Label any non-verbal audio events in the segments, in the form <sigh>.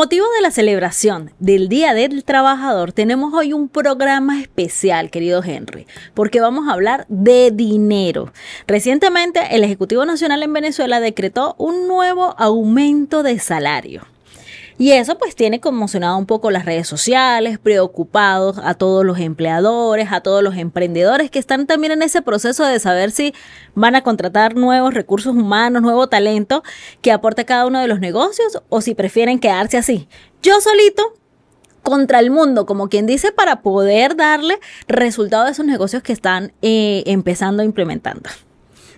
motivo de la celebración del Día del Trabajador, tenemos hoy un programa especial, querido Henry, porque vamos a hablar de dinero. Recientemente, el Ejecutivo Nacional en Venezuela decretó un nuevo aumento de salario. Y eso pues tiene conmocionado un poco las redes sociales, preocupados a todos los empleadores, a todos los emprendedores que están también en ese proceso de saber si van a contratar nuevos recursos humanos, nuevo talento que aporte cada uno de los negocios o si prefieren quedarse así. Yo solito contra el mundo, como quien dice, para poder darle resultado a esos negocios que están eh, empezando implementando.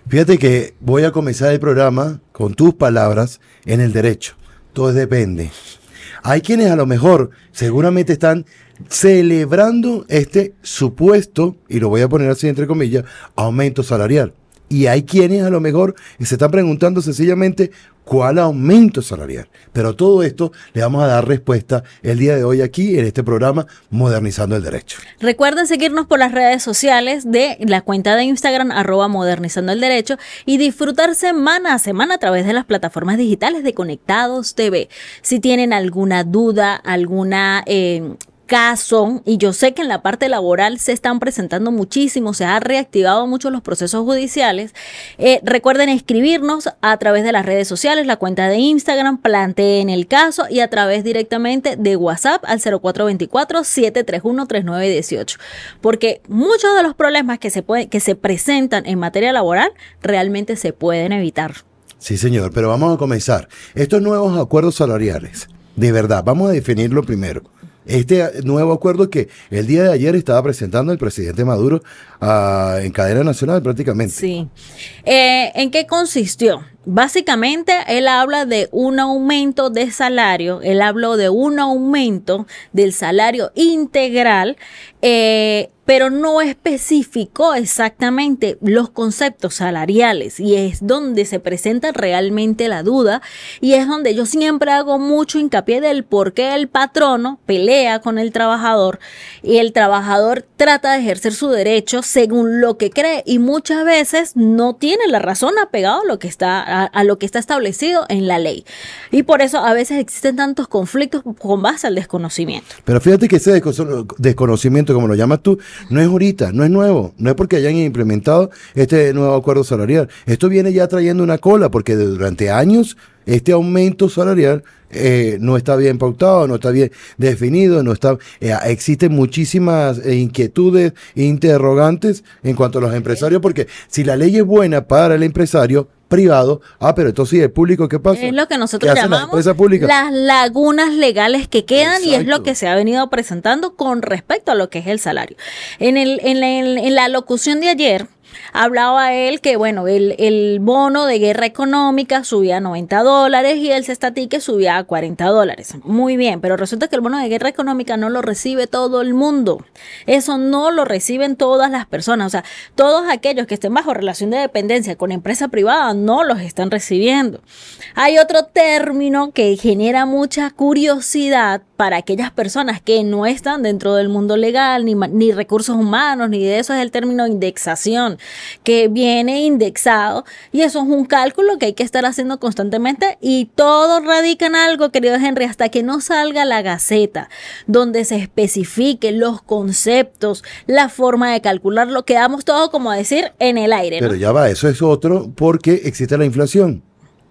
Fíjate que voy a comenzar el programa con tus palabras en el derecho. Todo depende. Hay quienes a lo mejor seguramente están celebrando este supuesto, y lo voy a poner así entre comillas, aumento salarial. Y hay quienes a lo mejor se están preguntando sencillamente cuál aumento salarial. Pero todo esto le vamos a dar respuesta el día de hoy aquí en este programa Modernizando el Derecho. Recuerden seguirnos por las redes sociales de la cuenta de Instagram arroba modernizando el derecho y disfrutar semana a semana a través de las plataformas digitales de Conectados TV. Si tienen alguna duda, alguna eh, caso, y yo sé que en la parte laboral se están presentando muchísimo se han reactivado mucho los procesos judiciales, eh, recuerden escribirnos a través de las redes sociales, la cuenta de Instagram, planteen el caso y a través directamente de WhatsApp al 0424-731-3918, porque muchos de los problemas que se, que se presentan en materia laboral realmente se pueden evitar. Sí, señor, pero vamos a comenzar. Estos nuevos acuerdos salariales, de verdad, vamos a definirlo primero este nuevo acuerdo que el día de ayer estaba presentando el presidente Maduro ah, en cadena nacional prácticamente. Sí. Eh, ¿En qué consistió? Básicamente, él habla de un aumento de salario, él habló de un aumento del salario integral, eh, pero no especificó exactamente los conceptos salariales y es donde se presenta realmente la duda y es donde yo siempre hago mucho hincapié del por qué el patrono pelea con el trabajador y el trabajador trata de ejercer su derecho según lo que cree y muchas veces no tiene la razón apegado a lo que está a, lo que está establecido en la ley. Y por eso a veces existen tantos conflictos con base al desconocimiento. Pero fíjate que ese desconocimiento, como lo llamas tú, no es ahorita, no es nuevo, no es porque hayan implementado este nuevo acuerdo salarial. Esto viene ya trayendo una cola, porque durante años este aumento salarial eh, no está bien pautado, no está bien definido, no está, eh, existen muchísimas eh, inquietudes, interrogantes en cuanto a los empresarios, porque si la ley es buena para el empresario, privado. Ah, pero esto sí es público, ¿qué pasa? Es lo que nosotros llamamos las lagunas legales que quedan y es lo que se ha venido presentando con respecto a lo que es el salario. En, el, en la locución de ayer, hablaba él que, bueno, el, bono de guerra económica subía a 90 dólares y el cestatique subía a 40 dólares. Muy bien, pero resulta que el bono de guerra económica no lo recibe todo el mundo. Eso no lo reciben todas las personas. O sea, todos aquellos que estén bajo relación de dependencia con empresa privada no los están recibiendo. Hay otro término que genera mucha curiosidad para aquellas personas que no están dentro del mundo legal, ni, ni recursos humanos, ni de eso es el término indexación que viene indexado y eso es un cálculo que hay que estar haciendo constantemente y todo radica en algo, querido Henry, hasta que no salga la gaceta donde se especifiquen los conceptos, la forma de calcularlo, quedamos todo como a decir en el aire. Pero ya va, eso es otro porque existe la inflación.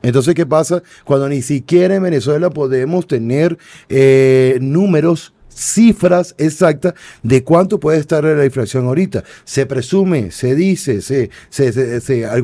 Entonces, ¿qué pasa cuando ni siquiera en Venezuela podemos tener eh, números cifras exactas de cuánto puede estar la inflación ahorita. Se presume, se dice, se, se, se, a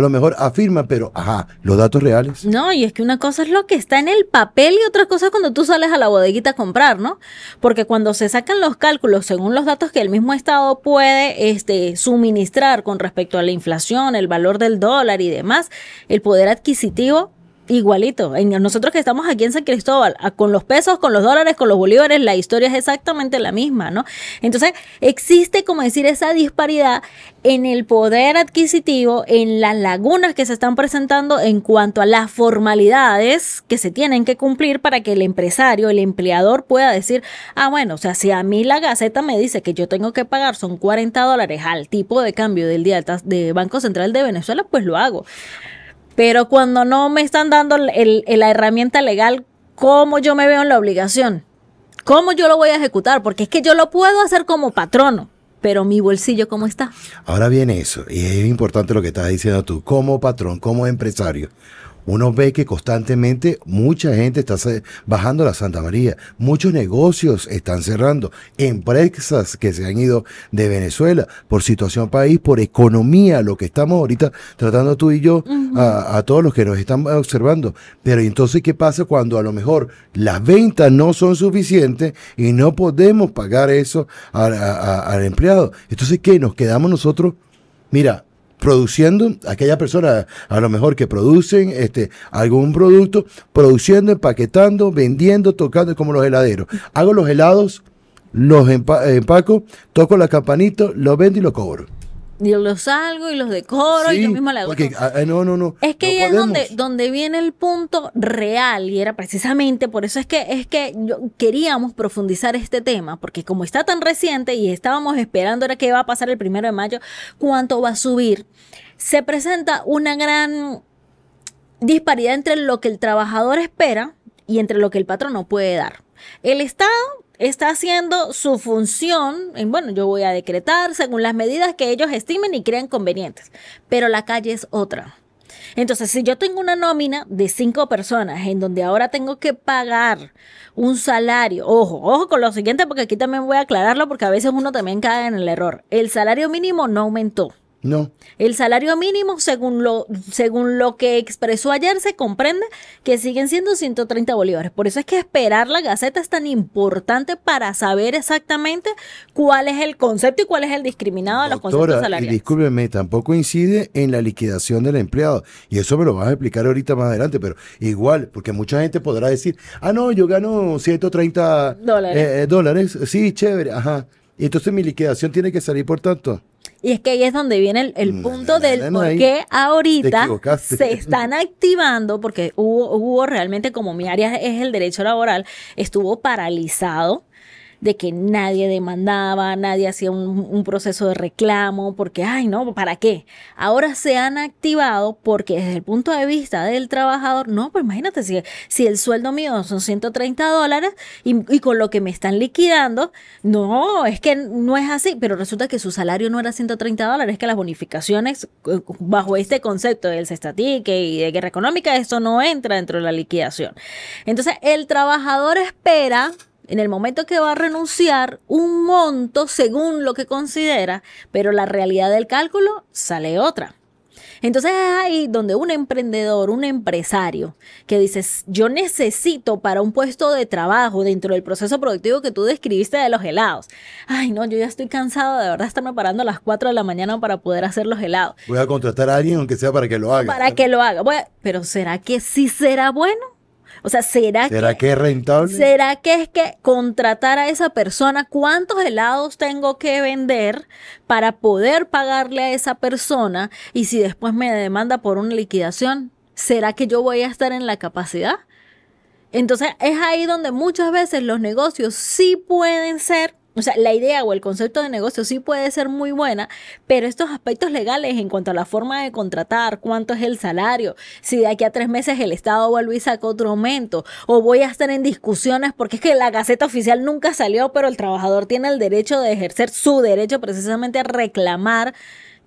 lo mejor afirma, pero ajá, los datos reales. No, y es que una cosa es lo que está en el papel y otra cosa es cuando tú sales a la bodeguita a comprar, ¿no? Porque cuando se sacan los cálculos según los datos que el mismo Estado puede este, suministrar con respecto a la inflación, el valor del dólar y demás, el poder adquisitivo Igualito. En, nosotros que estamos aquí en San Cristóbal, con los pesos, con los dólares, con los bolívares, la historia es exactamente la misma, ¿no? Entonces, existe, como decir, esa disparidad en el poder adquisitivo, en las lagunas que se están presentando en cuanto a las formalidades que se tienen que cumplir para que el empresario, el empleador pueda decir, ah, bueno, o sea, si a mí la Gaceta me dice que yo tengo que pagar son 40 dólares al tipo de cambio del día de Banco Central de Venezuela, pues lo hago. Pero cuando no me están dando la herramienta legal, ¿cómo yo me veo en la obligación? ¿Cómo yo lo voy a ejecutar? Porque es que yo lo puedo hacer como patrono, pero mi bolsillo cómo está. Ahora viene eso, y es importante lo que estás diciendo tú, como patrón, como empresario uno ve que constantemente mucha gente está bajando la Santa María, muchos negocios están cerrando, empresas que se han ido de Venezuela por situación país, por economía, lo que estamos ahorita tratando tú y yo a, todos los que nos están observando. Pero entonces, ¿qué pasa cuando a lo mejor las ventas no son suficientes y no podemos pagar eso al empleado? Entonces, ¿qué? Nos quedamos nosotros, mira, produciendo, aquella persona a lo mejor que producen este, algún producto, produciendo, empaquetando, vendiendo, tocando, como los heladeros. Hago los helados, los empaco, toco la campanita, los vendo y los cobro yo los salgo y los decoro y yo misma la hago. Ah, eh, no, no, no. Es que ahí es donde, viene el punto real y era precisamente por eso es que, es que queríamos profundizar este tema, porque como está tan reciente y estábamos esperando ahora qué va a pasar el primero de mayo, cuánto va a subir, se presenta una gran disparidad entre lo que el trabajador espera y entre lo que el patrón no puede dar. El Estado está haciendo su función, en, bueno, yo voy a decretar según las medidas que ellos estimen y crean convenientes, pero la calle es otra. Entonces, si yo tengo una nómina de cinco personas en donde ahora tengo que pagar un salario, ojo, ojo con lo siguiente porque aquí también voy a aclararlo porque a veces uno también cae en el error. El salario mínimo no aumentó. No. El salario mínimo, según lo, según lo que expresó ayer, se comprende que siguen siendo 130 bolívares. Por eso es que esperar la Gaceta es tan importante para saber exactamente cuál es el concepto y cuál es el discriminado a los conceptos salariales. Y discúlpeme, tampoco incide en la liquidación del empleado. Y eso me lo vas a explicar ahorita más adelante, pero igual, porque mucha gente podrá decir, ah, no, yo gano 130 dólares. Eh, eh, dólares. Sí, chévere, ajá. Y entonces mi liquidación tiene que salir por tanto. Y es que ahí es donde viene el, mm, punto del por qué ahorita se están activando, porque hubo, hubo realmente, como mi área es el derecho laboral, estuvo paralizado de que nadie demandaba, nadie hacía un, proceso de reclamo, porque, ay, no, ¿para qué? Ahora se han activado porque desde el punto de vista del trabajador, no, pues imagínate, si, si el sueldo mío son 130 dólares y, con lo que me están liquidando, no, es que no es así, pero resulta que su salario no era 130 dólares, que las bonificaciones eh, bajo este concepto del cestatique y de guerra económica, eso no entra dentro de la liquidación. Entonces, el trabajador espera en el momento que va a renunciar un monto según lo que considera, pero la realidad del cálculo sale otra. Entonces es ahí donde un emprendedor, un empresario que dices, yo necesito para un puesto de trabajo dentro del proceso productivo que tú describiste de los helados. Ay, no, yo ya estoy cansado de verdad estarme parando a las 4 de la mañana para poder hacer los helados. Voy a contratar a alguien, aunque sea para que lo haga. Para que lo haga. pero ¿será que sí será bueno? O sea, ¿será, que, rentable? ¿Será que es que contratar a esa persona? ¿Cuántos helados tengo que vender para poder pagarle a esa persona? Y si después me demanda por una liquidación, ¿será que yo voy a estar en la capacidad? Entonces es ahí donde muchas veces los negocios sí pueden ser o sea, la idea o el concepto de negocio sí puede ser muy buena, pero estos aspectos legales en cuanto a la forma de contratar, cuánto es el salario, si de aquí a tres meses el Estado vuelve y saca otro aumento, o voy a estar en discusiones porque es que la Gaceta Oficial nunca salió, pero el trabajador tiene el derecho de ejercer su derecho precisamente a reclamar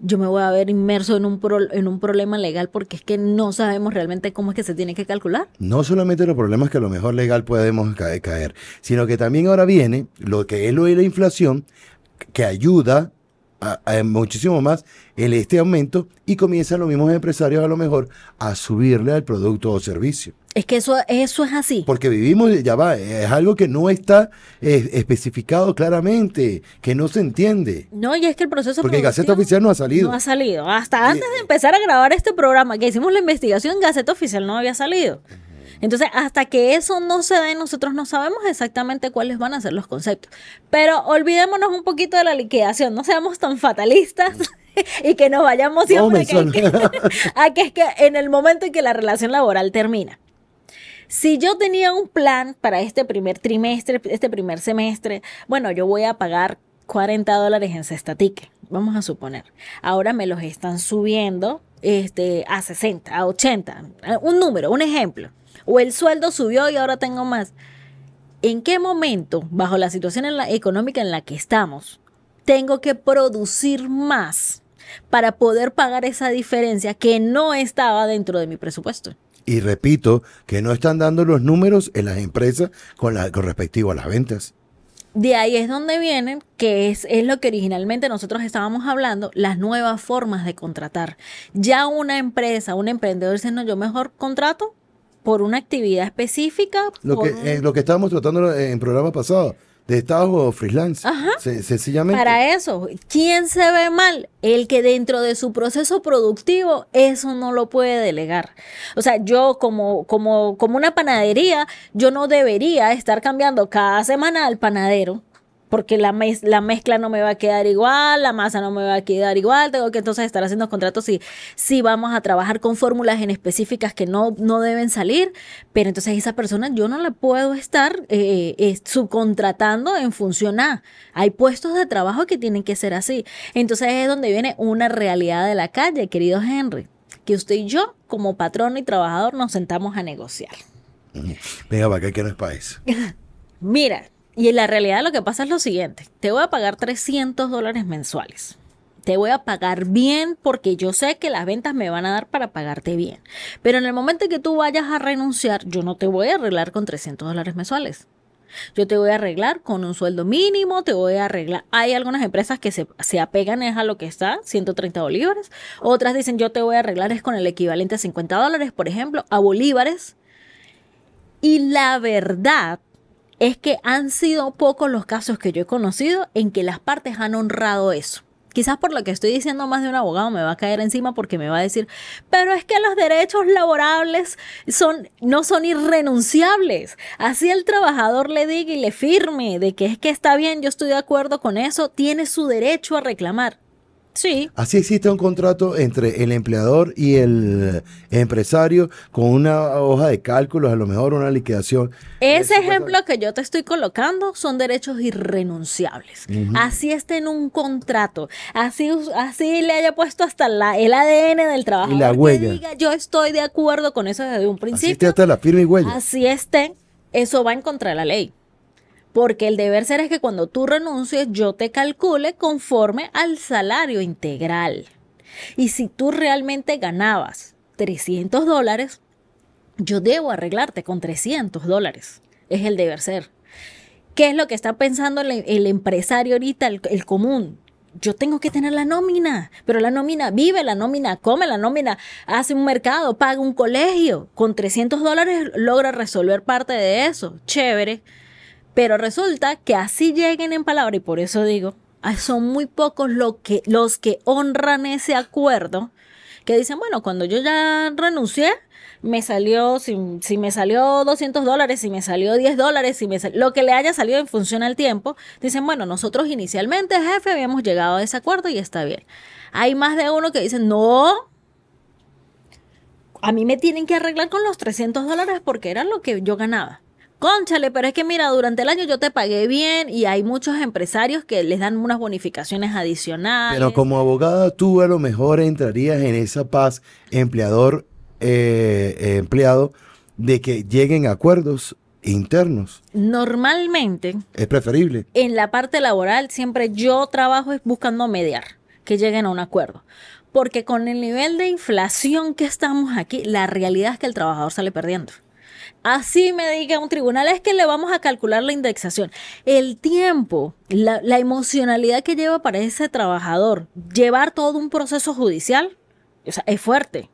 yo me voy a ver inmerso en un, en un problema legal porque es que no sabemos realmente cómo es que se tiene que calcular. No solamente los problemas que a lo mejor legal podemos caer, sino que también ahora viene lo que es lo de la inflación, que ayuda a muchísimo más en este aumento y comienzan los mismos empresarios a lo mejor a subirle al producto o servicio. Es que eso, eso es así. Porque vivimos, ya va, es algo que no está eh, especificado claramente, que no se entiende. No, y es que el proceso. Porque Gaceta Oficial no ha salido. No ha salido. Hasta antes de empezar a grabar este programa, que hicimos la investigación, Gaceta Oficial no había salido. Entonces, hasta que eso no se dé, nosotros no sabemos exactamente cuáles van a ser los conceptos. Pero olvidémonos un poquito de la liquidación, no seamos tan fatalistas. <laughs> y que nos vayamos siempre <laughs> a que es que en el momento en que la relación laboral termina. Si yo tenía un plan para este primer trimestre, este primer semestre, bueno, yo voy a pagar 40 dólares en ticket, vamos a suponer. Ahora me los están subiendo este, a 60, a 80, un número, un ejemplo. O el sueldo subió y ahora tengo más. ¿En qué momento, bajo la situación económica en la que estamos, tengo que producir más para poder pagar esa diferencia que no estaba dentro de mi presupuesto? Y repito, que no están dando los números en las empresas con, la, respectivo a las ventas. De ahí es donde vienen, que es, es lo que originalmente nosotros estábamos hablando, las nuevas formas de contratar. Ya una empresa, un emprendedor dice, no, yo mejor contrato por una actividad específica. Lo, que, eh, lo que estábamos tratando en el programa pasado, de o freelance. Ajá. sencillamente. Para eso, ¿quién se ve mal? El que dentro de su proceso productivo eso no lo puede delegar. O sea, yo como, como, como una panadería, yo no debería estar cambiando cada semana al panadero porque la, la mezcla no me va a quedar igual, la masa no me va a quedar igual, tengo que entonces estar haciendo contratos y si vamos a trabajar con fórmulas en específicas que no, no deben salir, pero entonces esa persona yo no la puedo estar eh, eh, subcontratando en función a. Hay puestos de trabajo que tienen que ser así. Entonces es donde viene una realidad de la calle, querido Henry, que usted y yo, como patrono y trabajador, nos sentamos a negociar. Venga, para qué que país. <laughs> Mira, y en la realidad lo que pasa es lo siguiente, te voy a pagar 300 dólares mensuales. Te voy a pagar bien porque yo sé que las ventas me van a dar para pagarte bien. Pero en el momento que tú vayas a renunciar, yo no te voy a arreglar con 300 dólares mensuales. Yo te voy a arreglar con un sueldo mínimo, te voy a arreglar. Hay algunas empresas que se, apegan a lo que está, 130 bolívares. Otras dicen, yo te voy a arreglar es con el equivalente a 50 dólares, por ejemplo, a bolívares. Y la verdad es que han sido pocos los casos que yo he conocido en que las partes han honrado eso. Quizás por lo que estoy diciendo más de un abogado me va a caer encima porque me va a decir, pero es que los derechos laborales son, no son irrenunciables. Así el trabajador le diga y le firme de que es que está bien, yo estoy de acuerdo con eso, tiene su derecho a reclamar. Sí. Así existe un contrato entre el empleador y el empresario con una hoja de cálculos, a lo mejor una liquidación. Ese ejemplo que yo te estoy colocando son derechos irrenunciables. Así está en un contrato. Así, así le haya puesto hasta el ADN del trabajador. Y la huella. Que diga, yo estoy de acuerdo con eso desde un principio. Así hasta la firma y huella. Así esté. Eso va en contra de la ley porque el deber ser es que cuando tú renuncies yo te calcule conforme al salario integral. Y si tú realmente ganabas 300 dólares, yo debo arreglarte con 300 dólares. Es el deber ser. ¿Qué es lo que está pensando el, empresario ahorita, el, el común? yo tengo que tener la nómina, pero la nómina vive, la nómina come, la nómina hace un mercado, paga un colegio. Con 300 dólares logra resolver parte de eso. Chévere. Pero resulta que así lleguen en palabra, y por eso digo, ah, son muy pocos que, los que honran ese acuerdo, que dicen, bueno, cuando yo ya renuncié, me salió, si, me salió 200 dólares, si me salió 10 dólares, me lo que le haya salido en función al tiempo, dicen, bueno, nosotros inicialmente, jefe, habíamos llegado a ese acuerdo y está bien. Hay más de uno que dicen, no, a mí me tienen que arreglar con los 300 dólares porque era lo que yo ganaba. Cónchale, pero es que mira, durante el año yo te pagué bien y hay muchos empresarios que les dan unas bonificaciones adicionales. Pero como abogada tú a lo mejor entrarías en esa paz empleador eh, eh, empleado de que lleguen acuerdos internos. Normalmente. Es preferible. En la parte laboral siempre yo trabajo buscando mediar, que lleguen a un acuerdo. Porque con el nivel de inflación que estamos aquí, la realidad es que el trabajador sale perdiendo. Así me diga un tribunal, es que le vamos a calcular la indexación. El tiempo, la, emocionalidad que lleva para ese trabajador llevar todo un proceso judicial, es fuerte.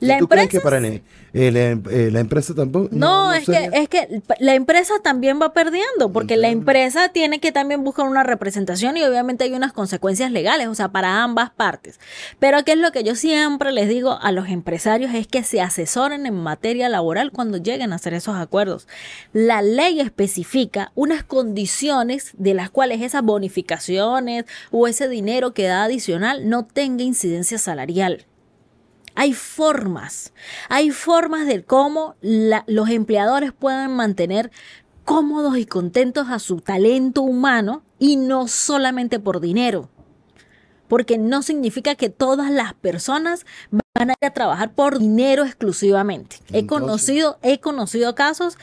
La empresa para em, eh, em, eh, la, empresa tampoco? No, es, que, es que la empresa también va perdiendo, porque la empresa tiene que también buscar una representación y obviamente hay unas consecuencias legales, o sea, para ambas partes. Pero ¿qué es lo que yo siempre les digo a los empresarios? Es que se asesoren en materia laboral cuando lleguen a hacer esos acuerdos. La ley especifica unas condiciones de las cuales esas bonificaciones o ese dinero que da adicional no tenga incidencia salarial. Hay formas, hay formas de cómo los empleadores puedan mantener cómodos y contentos a su talento humano y no solamente por dinero. Porque no significa que todas las personas van a trabajar por dinero exclusivamente. he conocido, he conocido casos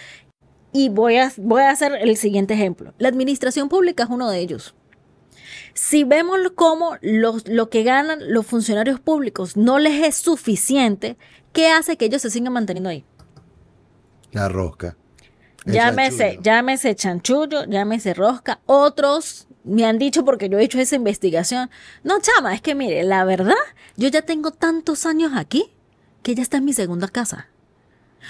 y voy voy a hacer el siguiente ejemplo. La administración pública es uno de ellos. Si vemos cómo los, lo que ganan los funcionarios públicos no les es suficiente, ¿qué hace que ellos se sigan manteniendo ahí? La rosca. llámese, llámese chanchullo, llámese rosca. Otros me han dicho, porque yo he hecho esa investigación, no, chama, es que mire, la verdad, yo ya tengo tantos años aquí que ya está en mi segunda casa.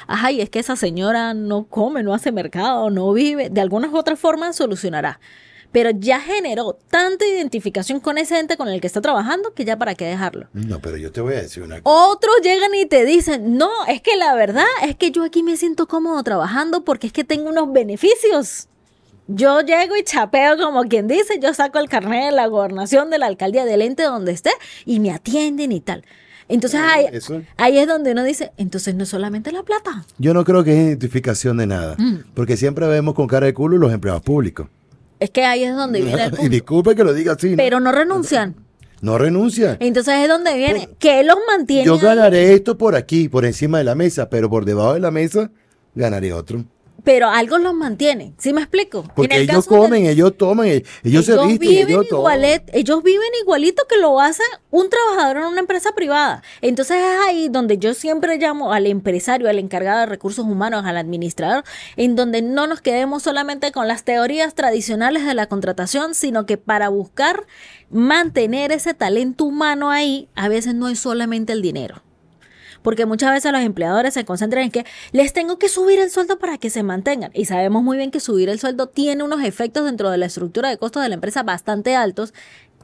Ajá, y es que esa señora no come, no hace mercado, no vive. De algunas u otras formas solucionará pero ya generó tanta identificación con ese ente con el que está trabajando que ya para qué dejarlo. No, pero yo te voy a decir una cosa. Otros llegan y te dicen, no, es que la verdad es que yo aquí me siento cómodo trabajando porque es que tengo unos beneficios. Yo llego y chapeo como quien dice, yo saco el carnet de la gobernación, de la alcaldía, del ente donde esté y me atienden y tal. Entonces ahí, es donde uno dice, entonces no es solamente la plata. Yo no creo que es identificación de nada, mm. porque siempre vemos con cara de culo los empleados públicos. Es que ahí es donde viene <laughs> Y disculpe que lo diga así. Pero no renuncian. No renuncian. Entonces es donde viene. que pues, ¿Qué los mantiene? Yo ganaré esto por aquí, por encima de la mesa, pero por debajo de la mesa ganaré otro pero algo los mantiene. ¿Sí me explico? Porque ellos comen, ellos toman, ellos, se visten, viven ellos Ellos viven igualito que lo hace un trabajador en una empresa privada. Entonces es ahí donde yo siempre llamo al empresario, al encargado de recursos humanos, al administrador, en donde no nos quedemos solamente con las teorías tradicionales de la contratación, sino que para buscar mantener ese talento humano ahí, a veces no es solamente el dinero porque muchas veces los empleadores se concentran en que les tengo que subir el sueldo para que se mantengan. Y sabemos muy bien que subir el sueldo tiene unos efectos dentro de la estructura de costos de la empresa bastante altos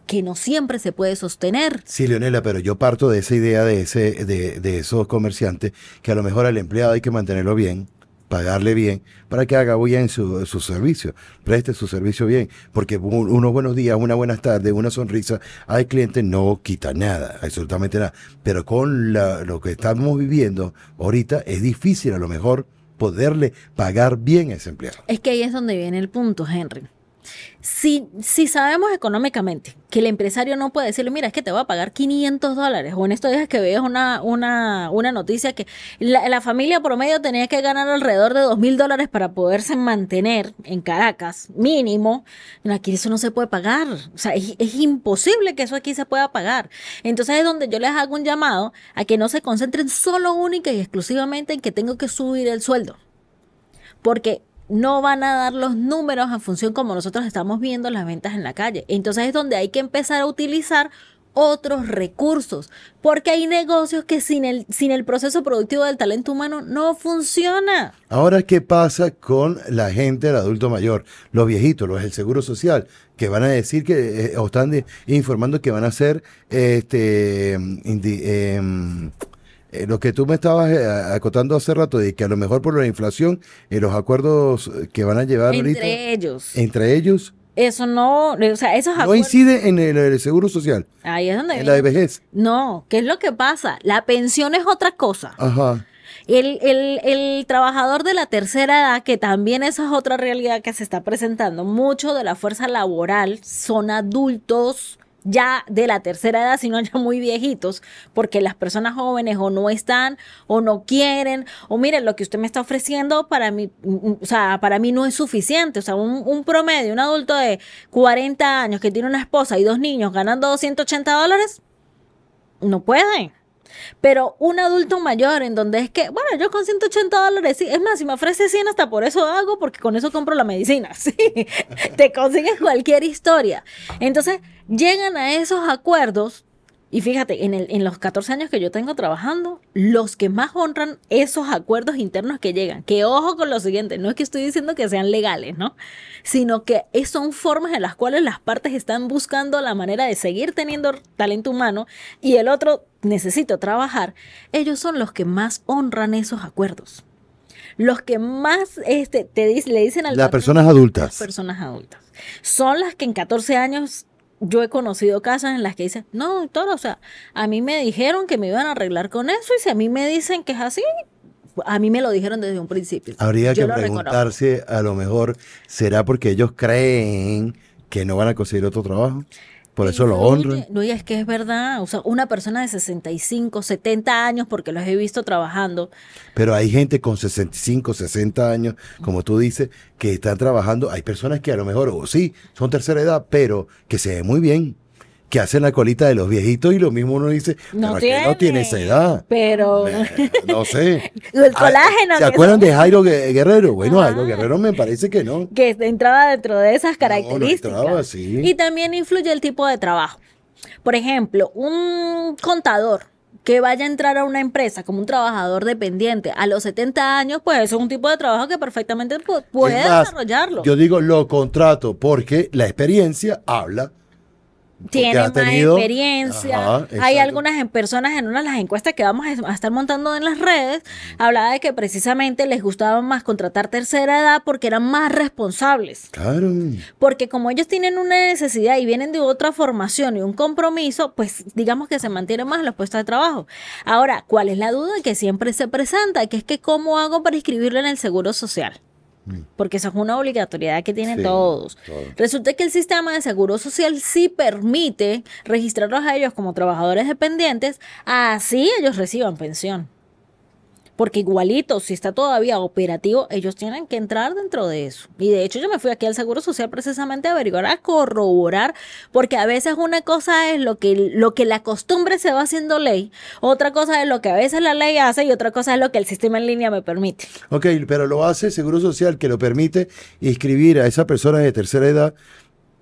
que no siempre se puede sostener. Sí, Leonela, pero yo parto de esa idea de, ese, de, de esos comerciantes que a lo mejor al empleado hay que mantenerlo bien, pagarle bien, para que haga bien su, su, servicio, preste su servicio bien, porque unos buenos días, una buenas tardes, una sonrisa al cliente no quita nada, absolutamente nada. Pero con lo que estamos viviendo ahorita es difícil a lo mejor poderle pagar bien a ese empleado. Es que ahí es donde viene el punto, Henry. Si, sabemos económicamente que el empresario no puede decirle, mira, es que te voy a pagar 500 dólares, o en estos días que veas una, noticia que la, familia promedio tenía que ganar alrededor de 2 mil dólares para poderse mantener en Caracas, mínimo, aquí eso no se puede pagar, o sea, es, es imposible que eso aquí se pueda pagar. Entonces es donde yo les hago un llamado a que no se concentren solo, única y exclusivamente en que tengo que subir el sueldo. Porque no van a dar los números en función como nosotros estamos viendo las ventas en la calle. Entonces es donde hay que empezar a utilizar otros recursos, porque hay negocios que sin el, sin el proceso productivo del talento humano no funciona. Ahora, ¿qué pasa con la gente, el adulto mayor, los viejitos, los del Seguro Social, que van a decir que, eh, o están informando que van a ser, este, mm, em, eh, lo que tú me estabas eh, acotando hace rato, de que a lo mejor por la inflación, y eh, los acuerdos que van a llevar entre ellos. Entre ellos. Eso no, o sea, esos No incide en el, seguro social. Ahí es donde. En la vejez. No, ¿qué es lo que pasa? La pensión es otra cosa. Ajá. El, el, el, trabajador de la tercera edad, que también esa es otra realidad que se está presentando, mucho de la fuerza laboral son adultos ya de la tercera edad, sino ya muy viejitos, porque las personas jóvenes o no están o no quieren, o miren, lo que usted me está ofreciendo para mí, mm, mm, o sea, para mí no es suficiente, o sea, un, un promedio, un adulto de 40 años que tiene una esposa y dos niños ganando 280 dólares, no puede. Pero un adulto mayor, en donde es que, bueno, yo con 180 dólares, sí, es más, si me ofrece 100, hasta por eso hago, porque con eso compro la medicina, <laughs> sí. Te consigues cualquier historia. Entonces, llegan a esos acuerdos y fíjate, en, el, en los 14 años que yo tengo trabajando, los que más honran esos acuerdos internos que llegan, que ojo con lo siguiente, no es que estoy diciendo que sean legales, ¿no? Sino que son formas en las cuales las partes están buscando la manera de seguir teniendo talento humano y el otro necesito trabajar, ellos son los que más honran esos acuerdos. Los que más este, te, le dicen al... Las personas adultas. Las personas adultas. Son las que en 14 años yo he conocido casas en las que dicen, no, doctor, o sea, a mí me dijeron que me iban a arreglar con eso y si a mí me dicen que es así, a mí me lo dijeron desde un principio. Habría que preguntarse, a lo mejor, ¿será porque ellos creen que no van a conseguir otro trabajo? Por eso lo honro. No, es que es verdad. una persona de 65, 70 años, porque los he visto trabajando. Pero hay gente con 65, 60 años, como tú dices, que están trabajando. Hay personas que a lo mejor, o sí, son tercera edad, pero que se ve muy bien que hacen la colita de los viejitos y lo mismo uno dice, no, tiene, no tiene esa edad. Pero no sé. <laughs> el ah, colágeno. ¿Se acuerdan de Jairo Guerrero? Bueno, Jairo Guerrero me parece que no. Que entraba dentro de esas características. Y también influye el tipo de trabajo. Por ejemplo, un contador que vaya a entrar a una empresa como un trabajador dependiente a los 70 años, pues eso es un tipo de trabajo que perfectamente puede desarrollarlo. Yo digo lo contrato porque la experiencia habla tienen más experiencia. Hay algunas personas en una de las encuestas que vamos a estar montando en las redes, hablaba de que precisamente les gustaba más contratar tercera edad porque eran más responsables. Claro. Porque como ellos tienen una necesidad y vienen de otra formación y un compromiso, pues digamos que se mantienen más en los puestos de trabajo. Ahora, ¿cuál es la duda que siempre se presenta? Que es que cómo hago para inscribirlo en el Seguro Social. Mm. porque esa es una obligatoriedad que tienen todos. Resulta que el sistema de seguro social sí permite registrarlos a ellos como trabajadores dependientes, así ellos reciban pensión. Porque igualito, si está todavía operativo, ellos tienen que entrar dentro de eso. Y de hecho yo me fui aquí al Seguro Social precisamente a averiguar, a corroborar, porque a veces una cosa es lo que, lo que la costumbre se va haciendo ley, otra cosa es lo que a veces la ley hace y otra cosa es lo que el sistema en línea me permite. Ok, pero lo hace el Seguro Social que lo permite inscribir a esa persona de tercera edad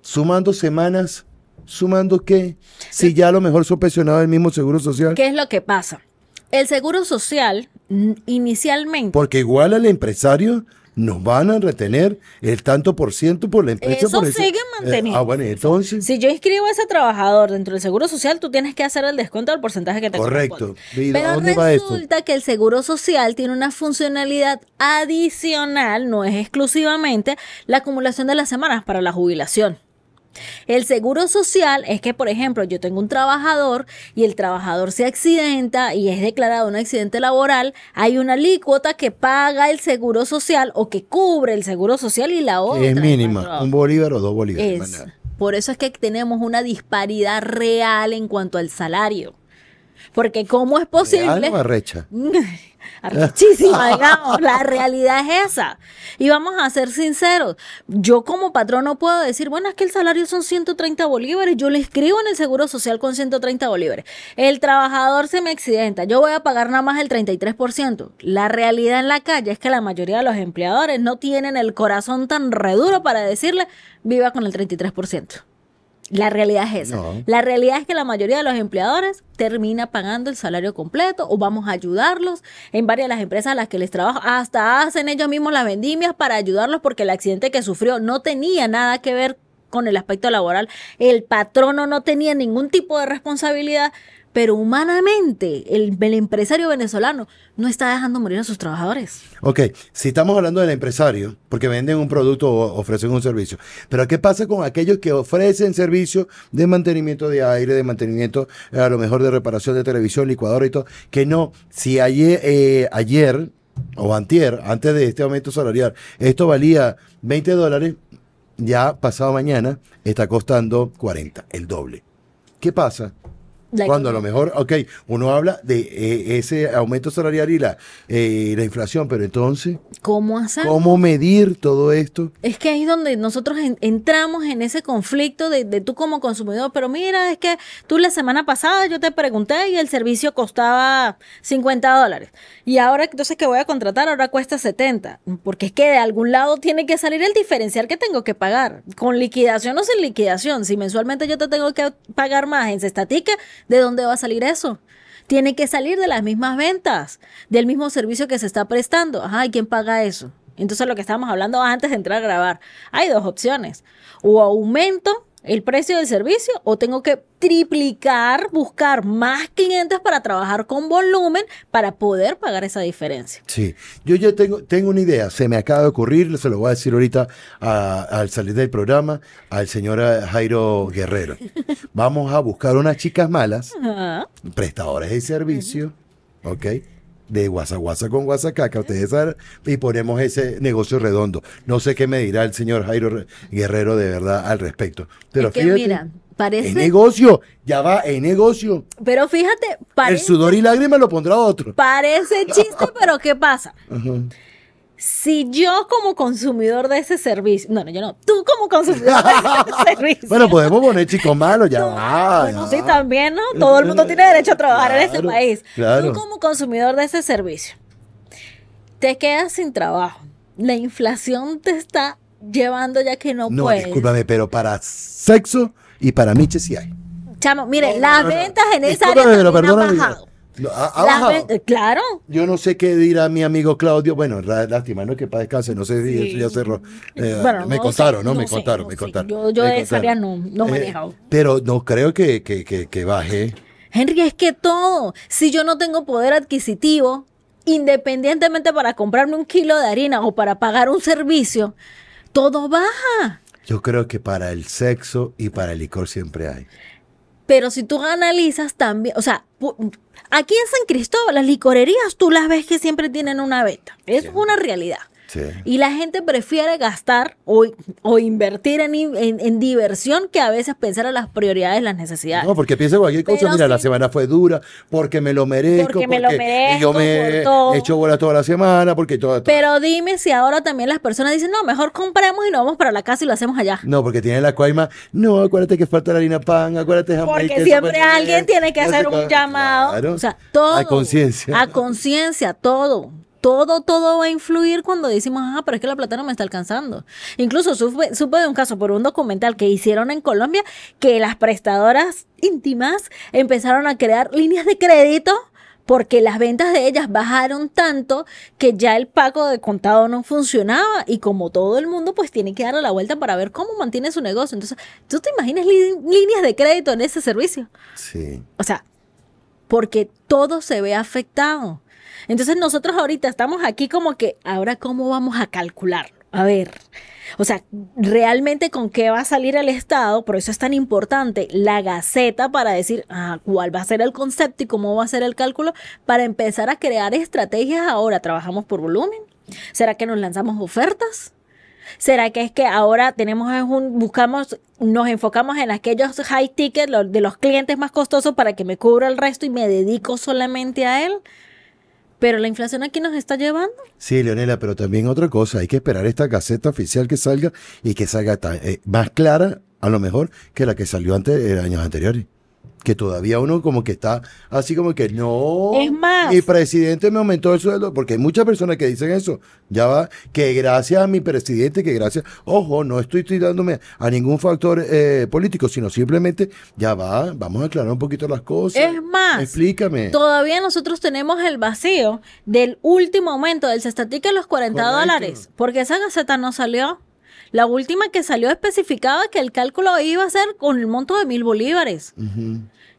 sumando semanas sumando qué? Si ya a lo mejor son el del mismo Seguro Social. ¿Qué es lo que pasa? El Seguro Social inicialmente. Porque igual al empresario nos van a retener el tanto por ciento por la empresa. Eso sigue eh, ah, manteniendo. ah, bueno, entonces. Si yo inscribo a ese trabajador dentro del Seguro Social, tú tienes que hacer el descuento del porcentaje que te Correcto. Pero resulta que el Seguro Social tiene una funcionalidad adicional, no es exclusivamente la acumulación de las semanas para la jubilación. El seguro social es que, por ejemplo, yo tengo un trabajador y el trabajador se accidenta y es declarado un accidente laboral, hay una alícuota que paga el seguro social o que cubre el seguro social y la otra. Es mínima, un bolívar o dos bolívares. por eso es que tenemos una disparidad real en cuanto al salario. Porque ¿cómo es posible? <laughs> Ah. La realidad es esa. Y vamos a ser sinceros. Yo como patrón no puedo decir, bueno, es que el salario son 130 bolívares. Yo le escribo en el Seguro Social con 130 bolívares. El trabajador se me accidenta. Yo voy a pagar nada más el 33%. La realidad en la calle es que la mayoría de los empleadores no tienen el corazón tan reduro para decirle, viva con el 33%. La realidad es esa. La realidad es que la mayoría de los empleadores termina pagando el salario completo o vamos a ayudarlos en varias de las empresas a las que les trabajo. Hasta hacen ellos mismos las vendimias para ayudarlos porque el accidente que sufrió no tenía nada que ver con el aspecto laboral. El patrono no tenía ningún tipo de responsabilidad pero humanamente el, empresario venezolano no está dejando morir a sus trabajadores. Ok, si estamos hablando del empresario, porque venden un producto o ofrecen un servicio, pero ¿qué pasa con aquellos que ofrecen servicios de mantenimiento de aire, de mantenimiento eh, a lo mejor de reparación de televisión, licuadora y todo? Que no, si ayer, eh, ayer o antier, antes de este aumento salarial, esto valía 20 dólares, ya pasado mañana está costando 40, el doble. ¿Qué pasa? cuando a lo eh, mejor, ok, uno habla de eh, ese aumento salarial y eh, la, inflación, pero entonces, ¿cómo hacer? ¿Cómo medir todo esto? Es que ahí es donde nosotros entramos en ese conflicto de, tú como consumidor, pero mira, es que tú la semana pasada yo te pregunté y el servicio costaba 50 dólares. Y ahora entonces que voy a contratar, ahora cuesta 70, porque es que de algún lado tiene que salir el diferencial que tengo que pagar, con liquidación o sin liquidación. Si mensualmente yo te tengo que pagar más en estatística. ¿De dónde va a salir eso? Tiene que salir de las mismas ventas, del mismo servicio que se está prestando. Ajá, ¿y quién paga eso? Entonces lo que estábamos hablando antes de entrar a grabar, hay dos opciones. O aumento el precio del servicio o tengo que triplicar, buscar más clientes para trabajar con volumen para poder pagar esa diferencia. Sí, yo ya tengo, tengo una idea, se me acaba de ocurrir, se lo voy a decir ahorita al salir del programa al señor Jairo Guerrero. <laughs> Vamos a buscar unas chicas malas, prestadores de servicio, ¿ok? de Guasaguasa con Guasacaca, ustedes saben, y ponemos ese negocio redondo. No sé qué me dirá el señor Jairo Guerrero de verdad al respecto. Pero que fíjate, mira, parece... Es negocio, ya va, es negocio. Pero fíjate, parece... El sudor y lágrimas lo pondrá otro. Parece chiste, <laughs> pero ¿qué pasa? Ajá si yo como consumidor de ese servicio, no, no, yo no, tú como consumidor de ese <laughs> servicio. bueno, podemos poner chico malo, ya sí, también, ¿no? Todo el mundo tiene derecho a trabajar en este país. Tú como consumidor de ese servicio, te quedas sin trabajo. La inflación te está llevando ya que no, puedes. No, discúlpame, pero para sexo y para miches sí hay. Chamo, mire, las ventas en esa área han bajado. Eh, claro. Yo no sé qué dirá mi amigo Claudio. Bueno, lástima, no es que para no sé si me, contaron, ¿no? me contaron, me contaron, Yo, de esa no, me he eh, dejado Pero no creo que, que, que baje. Henry, es que todo. Si yo no tengo poder adquisitivo, independientemente para comprarme un kilo de harina o para pagar un servicio, todo baja. Yo creo que para el sexo y para el licor siempre hay. Pero si tú analizas también, o sea, Aquí en San Cristóbal, las licorerías tú las ves que siempre tienen una beta. es una realidad. Y la gente prefiere gastar o, o invertir en, diversión que a veces pensar en las prioridades, las necesidades. No, porque piensa cualquier cosa, mira, la semana fue dura, porque me lo merezco, porque, me lo merezco, yo me he hecho bola toda la semana, porque todo, Pero dime si ahora también las personas dicen, no, mejor compramos y nos vamos para la casa y lo hacemos allá. No, porque tiene la coima. no, acuérdate que falta la harina pan, acuérdate jamás. Porque siempre alguien tiene que hacer un llamado. o sea, todo. A conciencia. A conciencia, todo todo, todo va a influir cuando decimos, ah, pero es que la plata no me está alcanzando. Incluso supe, de un caso por un documental que hicieron en Colombia que las prestadoras íntimas empezaron a crear líneas de crédito porque las ventas de ellas bajaron tanto que ya el pago de contado no funcionaba y como todo el mundo pues tiene que dar la vuelta para ver cómo mantiene su negocio. Entonces, ¿tú te imaginas líneas de crédito en ese servicio? Sí. O sea, porque todo se ve afectado. Entonces nosotros ahorita estamos aquí como que, ahora cómo vamos a calcularlo. A ver, o sea, realmente con qué va a salir el Estado, por eso es tan importante la gaceta para decir ah, cuál va a ser el concepto y cómo va a ser el cálculo, para empezar a crear estrategias ahora. ¿Trabajamos por volumen? ¿Será que nos lanzamos ofertas? ¿Será que es que ahora tenemos un, buscamos, nos enfocamos en aquellos high tickets, de los clientes más costosos para que me cubra el resto y me dedico solamente a él? Pero la inflación aquí nos está llevando. Sí, Leonela, pero también otra cosa, hay que esperar esta gaceta oficial que salga y que salga eh, más clara, a lo mejor, que la que salió antes, eh, años anteriores que todavía uno como que está así como que no. Es más. Mi presidente me aumentó el sueldo, porque hay muchas personas que dicen eso. Ya va, que gracias a mi presidente, que gracias. Ojo, no estoy tirándome a ningún factor eh, político, sino simplemente ya va, vamos a aclarar un poquito las cosas. Es más. Explícame. Todavía nosotros tenemos el vacío del último aumento del cestatica a los 40 dólares, porque esa gaceta no salió. La última que salió especificaba que el cálculo iba a ser con el monto de mil bolívares.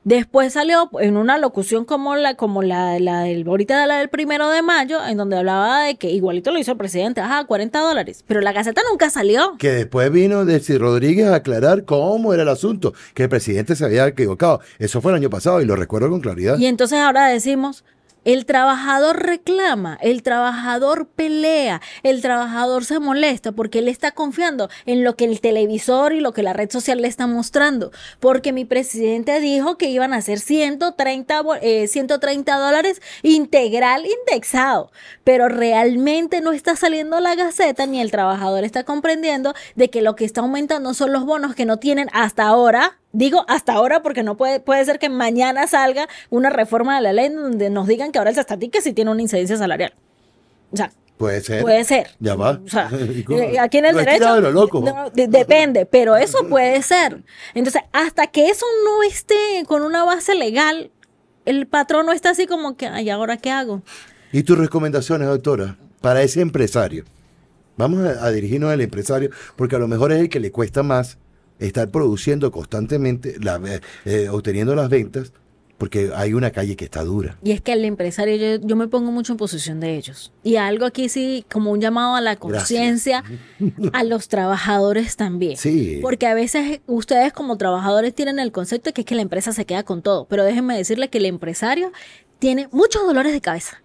Después salió en una locución como la, como la, la del, ahorita la del primero de mayo, en donde hablaba de que igualito lo hizo el presidente, ajá, 40 dólares. Pero la caseta nunca salió. Que después vino decir Rodríguez a aclarar cómo era el asunto, que el presidente se había equivocado. Eso fue el año pasado y lo recuerdo con claridad. Y entonces ahora decimos, el trabajador reclama, el trabajador pelea, el trabajador se molesta porque él está confiando en lo que el televisor y lo que la red social le está mostrando. Porque mi presidente dijo que iban a ser 130, 130 eh, dólares integral indexado, pero realmente no está saliendo la gaceta ni el trabajador está comprendiendo de que lo que está aumentando son los bonos que no tienen hasta ahora Digo hasta ahora porque no puede, puede ser que mañana salga una reforma de la ley donde nos digan que ahora el Sastatique sí tiene una incidencia salarial. O sea, Puede ser. Puede ser. Ya va. <laughs> Eh, aquí en el derecho. depende, pero eso <laughs> puede ser. Entonces, hasta que eso no esté con una base legal, el patrón no está así como que, ay, ¿ahora qué hago? ¿Y tus recomendaciones, doctora, para ese empresario? Vamos a dirigirnos al empresario, porque a lo mejor es el que le cuesta más estar produciendo constantemente, la, eh, eh, obteniendo las ventas, porque hay una calle que está dura. Y es que el empresario, yo, me pongo mucho en posición de ellos. Y algo aquí sí, como un llamado a la conciencia, <laughs> a los trabajadores también. Sí. Porque a veces ustedes como trabajadores tienen el concepto de que es que la empresa se queda con todo, pero déjenme decirle que el empresario tiene muchos dolores de cabeza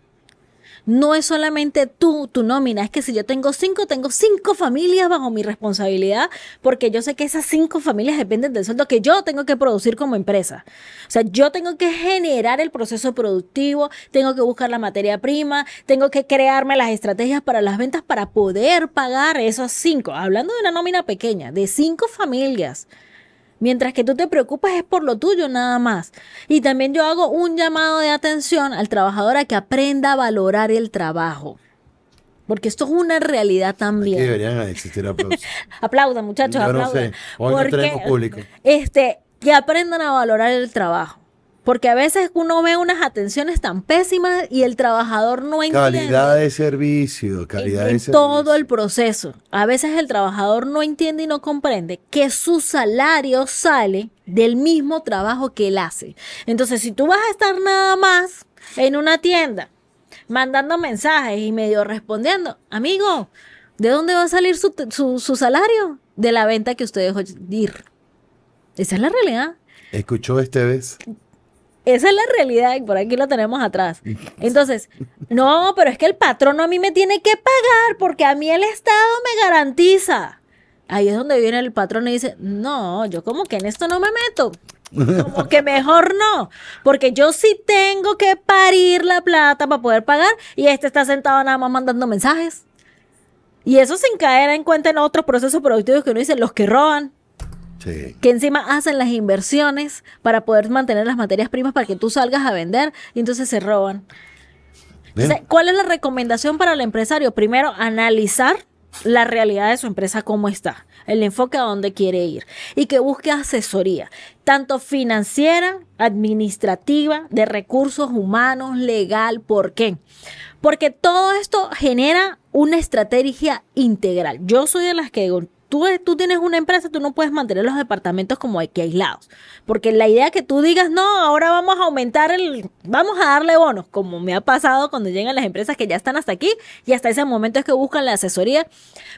no es solamente tú, tu nómina, es que si yo tengo cinco, tengo cinco familias bajo mi responsabilidad, porque yo sé que esas cinco familias dependen del sueldo que yo tengo que producir como empresa. O sea, yo tengo que generar el proceso productivo, tengo que buscar la materia prima, tengo que crearme las estrategias para las ventas para poder pagar esos cinco. Hablando de una nómina pequeña, de cinco familias. Mientras que tú te preocupas es por lo tuyo nada más. Y también yo hago un llamado de atención al trabajador a que aprenda a valorar el trabajo. Porque esto es una realidad también. Aquí deberían existir aplausos. <laughs> aplaudan, muchachos, aplaudan. público. Este, que aprendan a valorar el trabajo. Porque a veces uno ve unas atenciones tan pésimas y el trabajador no entiende. Calidad de servicio, calidad de servicio. Todo el proceso. A veces el trabajador no entiende y no comprende que su salario sale del mismo trabajo que él hace. Entonces, si tú vas a estar nada más en una tienda mandando mensajes y medio respondiendo, amigo, ¿de dónde va a salir su, salario? De la venta que usted dejó ir. Esa es la realidad. ¿Escuchó este vez? Esa es la realidad y por aquí lo tenemos atrás. <laughs> Entonces, no, pero es que el patrono a mí me tiene que pagar porque a mí el Estado me garantiza. Ahí es donde viene el patrón y dice, no, yo como que en esto no me meto. Como que mejor no, porque yo sí tengo que parir la plata para poder pagar y este está sentado nada más mandando mensajes. Y eso sin caer en cuenta en otros procesos productivos que uno dice, los que roban. Que encima hacen las inversiones para poder mantener las materias primas para que tú salgas a vender y entonces se roban. ¿Cuál es la recomendación para el empresario? Primero, analizar la realidad de su empresa, cómo está, el enfoque a dónde quiere ir y que busque asesoría, tanto financiera, administrativa, de recursos humanos, legal, ¿por qué? Porque todo esto genera una estrategia integral. Yo soy de las que tú, tienes una empresa, tú no puedes mantener los departamentos como aquí aislados. Porque la idea que tú digas, no, ahora vamos a aumentar el, vamos a darle bonos, como me ha pasado cuando llegan las empresas que ya están hasta aquí y hasta ese momento es que buscan la asesoría,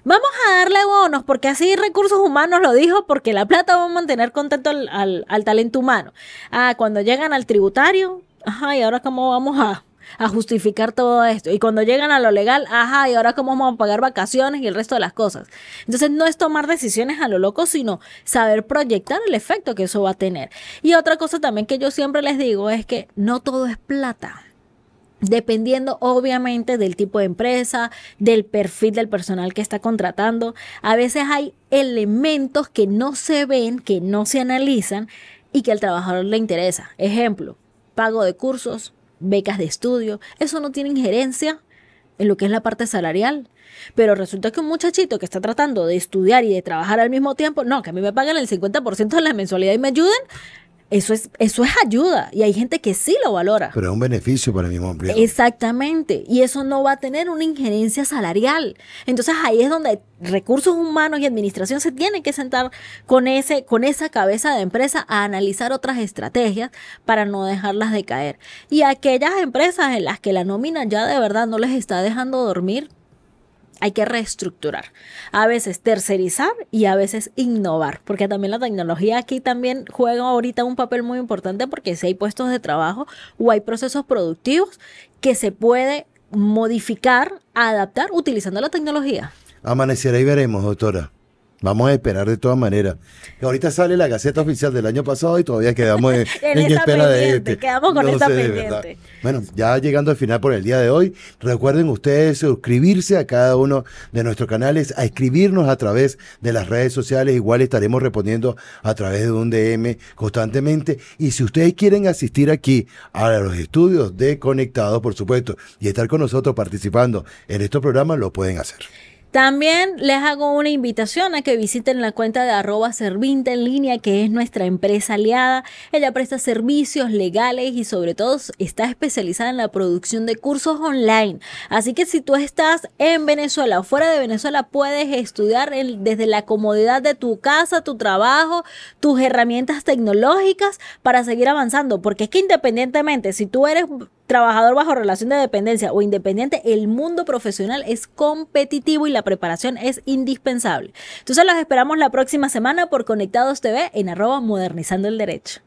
vamos a darle bonos porque así recursos humanos lo dijo, porque la plata va a mantener contento al, al, al talento humano. Ah, cuando llegan al tributario, ajá, y ahora cómo vamos a a justificar todo esto. Y cuando llegan a lo legal, ajá, y ahora cómo vamos a pagar vacaciones y el resto de las cosas. Entonces no es tomar decisiones a lo loco, sino saber proyectar el efecto que eso va a tener. Y otra cosa también que yo siempre les digo es que no todo es plata. Dependiendo obviamente del tipo de empresa, del perfil del personal que está contratando, a veces hay elementos que no se ven, que no se analizan y que al trabajador le interesa. Ejemplo, pago de cursos, becas de estudio, eso no tiene injerencia en lo que es la parte salarial. Pero resulta que un muchachito que está tratando de estudiar y de trabajar al mismo tiempo, no, que a mí me pagan el 50% de la mensualidad y me ayuden, eso es, eso es ayuda y hay gente que sí lo valora. Pero es un beneficio para el mismo empleado. Exactamente. Y eso no va a tener una injerencia salarial. Entonces ahí es donde recursos humanos y administración se tienen que sentar con, ese, con esa cabeza de empresa a analizar otras estrategias para no dejarlas de caer. Y aquellas empresas en las que la nómina ya de verdad no les está dejando dormir, hay que reestructurar, a veces tercerizar y a veces innovar, porque también la tecnología aquí también juega ahorita un papel muy importante porque si hay puestos de trabajo o hay procesos productivos que se puede modificar, adaptar utilizando la tecnología. Amanecerá y veremos, doctora. Vamos a esperar de todas maneras. Ahorita sale la Gaceta Oficial del año pasado y todavía quedamos en, <laughs> espera de este. Quedamos con esta pendiente. Bueno, ya llegando al final por el día de hoy, recuerden ustedes suscribirse a cada uno de nuestros canales, a escribirnos a través de las redes sociales. Igual estaremos respondiendo a través de un DM constantemente. Y si ustedes quieren asistir aquí a los estudios de Conectados, por supuesto, y estar con nosotros participando en estos programas, lo pueden hacer. También les hago una invitación a que visiten la cuenta de arroba en línea, que es nuestra empresa aliada. Ella presta servicios legales y sobre todo está especializada en la producción de cursos online. Así que si tú estás en Venezuela o fuera de Venezuela, puedes estudiar desde la comodidad de tu casa, tu trabajo, tus herramientas tecnológicas para seguir avanzando. Porque es que independientemente, si tú eres trabajador bajo relación de dependencia o independiente, el mundo profesional es competitivo y la preparación es indispensable. Entonces los esperamos la próxima semana por Conectados TV en arroba modernizando el derecho.